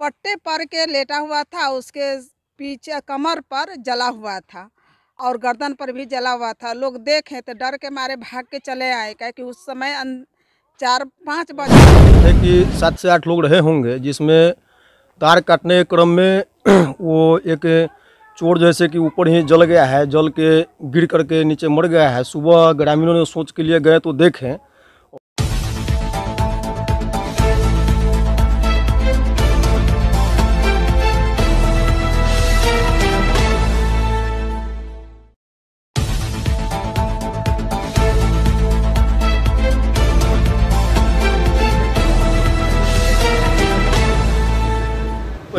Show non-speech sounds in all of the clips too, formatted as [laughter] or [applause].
पट्टे पर के लेटा हुआ था उसके पीछे कमर पर जला हुआ था और गर्दन पर भी जला हुआ था लोग देखें तो डर के मारे भाग के चले आए क्या कि उस समय चार पाँच बजे हाँ, कि सात से आठ लोग रहे होंगे जिसमें तार काटने के क्रम में [clears throat] वो एक चोर जैसे कि ऊपर ही जल गया है जल के गिर करके नीचे मर गया है सुबह ग्रामीणों ने सोच के लिए गए तो देखें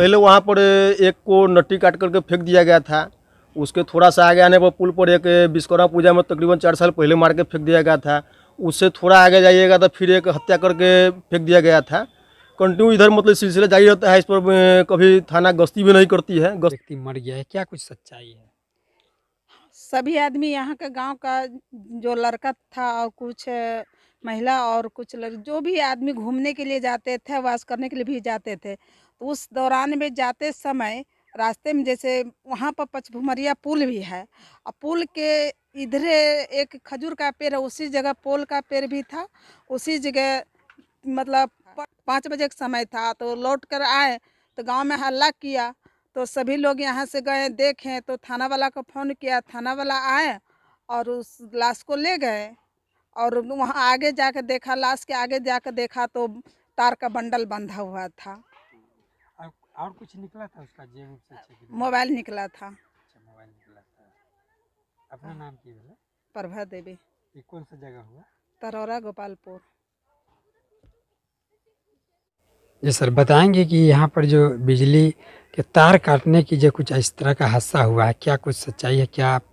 पहले वहाँ पर एक को नट्टी काट करके फेंक दिया गया था उसके थोड़ा सा आगे आने पर पुल पर एक विश्वकर्मा पूजा में तकरीबन चार साल पहले मार के फेंक दिया गया था उससे थोड़ा आगे जाइएगा तो फिर एक हत्या करके फेंक दिया गया था कंटिन्यू इधर मतलब सिलसिला जारी रहता है इस पर कभी थाना गश्ती भी नहीं करती है गश्ती मर गया है क्या कुछ सच्चाई है सभी आदमी यहाँ के गांव का जो लड़का था और कुछ महिला और कुछ लड़ जो भी आदमी घूमने के लिए जाते थे वास करने के लिए भी जाते थे तो उस दौरान में जाते समय रास्ते में जैसे वहाँ पर पचभुमरिया पुल भी है और पुल के इधर एक खजूर का पेड़ है उसी जगह पोल का पेड़ भी था उसी जगह मतलब पाँच बजे का समय था तो लौट कर आए तो गांव में हल्ला किया तो सभी लोग यहाँ से गए देखें तो थाना वाला को फ़ोन किया थाना वाला आए और उस लाश को ले गए और वहाँ आगे जाकर देखा लाश के आगे जाकर देखा तो तार का बंडल बंधा हुआ था और कुछ निकला था उसका जेब से मोबाइल निकला था अच्छा मोबाइल निकला था अपना नाम की बोला प्रभा देवी ये कौन सा जगह हुआ तरोरा गोपालपुर जी सर बताएंगे कि यहाँ पर जो बिजली के तार काटने की जो कुछ इस तरह का हादसा हुआ है क्या कुछ सच्चाई है क्या आप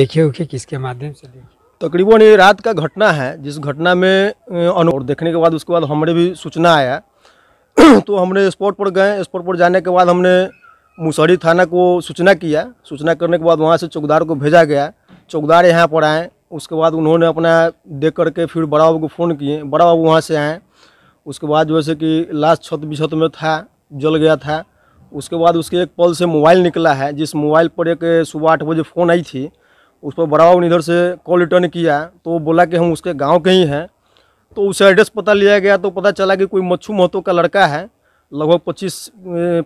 देखे उखे किसके माध्यम से देखे तकरीबन ये रात का घटना है जिस घटना में और देखने के बाद उसके बाद हमारे भी सूचना आया [clears throat] तो हमने स्पॉट पर गए स्पॉट पर जाने के बाद हमने मुसहरी थाना को सूचना किया सूचना करने के बाद वहाँ से चौकदार को भेजा गया चौकदार यहाँ पर आए उसके बाद उन्होंने अपना देख करके फिर बड़ा बाबू को फ़ोन किए बड़ा बाबू वहाँ से आए उसके बाद जैसे कि लास्ट छत बिछत में था जल गया था उसके बाद उसके एक पल से मोबाइल निकला है जिस मोबाइल पर एक सुबह आठ बजे फ़ोन आई थी उस पर बड़ा बाबू ने इधर से कॉल रिटर्न किया तो बोला कि हम उसके गाँव के ही हैं तो उसे एड्रेस पता लिया गया तो पता चला कि कोई मच्छू महतो का लड़का है लगभग पच्चीस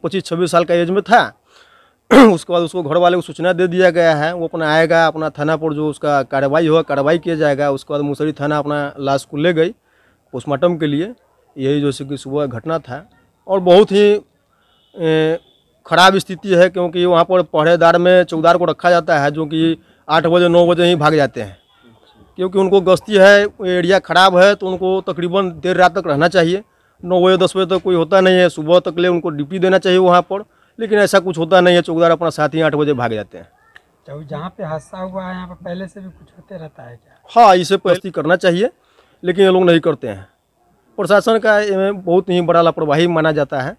पच्चीस छब्बीस साल का एज में था [clears throat] उसके बाद उसको घर वाले को सूचना दे दिया गया है वो अपना आएगा अपना थाना पर जो उसका कार्रवाई होगा कार्रवाई किया जाएगा उसके बाद मुसरी थाना अपना लाश को ले गई पोस्टमार्टम के लिए यही जैसे कि सुबह घटना था और बहुत ही ख़राब स्थिति है क्योंकि वहाँ पर पहरेदार में चौदार को रखा जाता है जो कि आठ बजे नौ बजे ही भाग जाते हैं क्योंकि उनको गश्ती है एरिया ख़राब है तो उनको तकरीबन देर रात तक रहना चाहिए नौ बजे दस बजे तक कोई होता नहीं है सुबह तक ले उनको ड्यूटी देना चाहिए वहाँ पर लेकिन ऐसा कुछ होता नहीं है चौकीदार अपना साथ ही आठ बजे भाग जाते हैं तो जहाँ पे हादसा हुआ है यहाँ पर पहले से भी कुछ होते रहता है क्या हाँ इसे प्रस्ती करना चाहिए लेकिन ये लोग नहीं करते हैं प्रशासन का बहुत ही बड़ा लापरवाही माना जाता है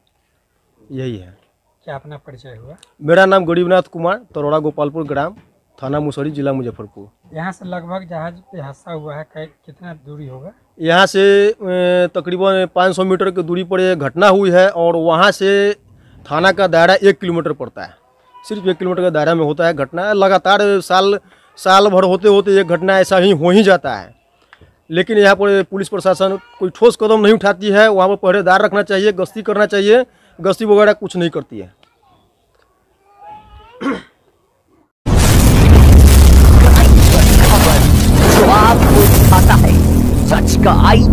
यही है क्या अपना परिचय हुआ मेरा नाम गरीबनाथ कुमार तरोड़ा गोपालपुर ग्राम थाना मुसौरी जिला मुजफ्फरपुर यहाँ से लगभग जहाज पे हादसा हुआ है कितना दूरी होगा यहाँ से तकरीबन 500 मीटर की दूरी पर घटना हुई है और वहाँ से थाना का दायरा एक किलोमीटर पड़ता है सिर्फ एक किलोमीटर का दायरा में होता है घटना लगातार साल साल भर होते होते ये घटना ऐसा ही हो ही जाता है लेकिन यहाँ पर पुलिस प्रशासन कोई ठोस कदम नहीं उठाती है वहाँ पर पहरेदार रखना चाहिए गश्ती करना चाहिए गश्ती वगैरह कुछ नहीं करती है का आई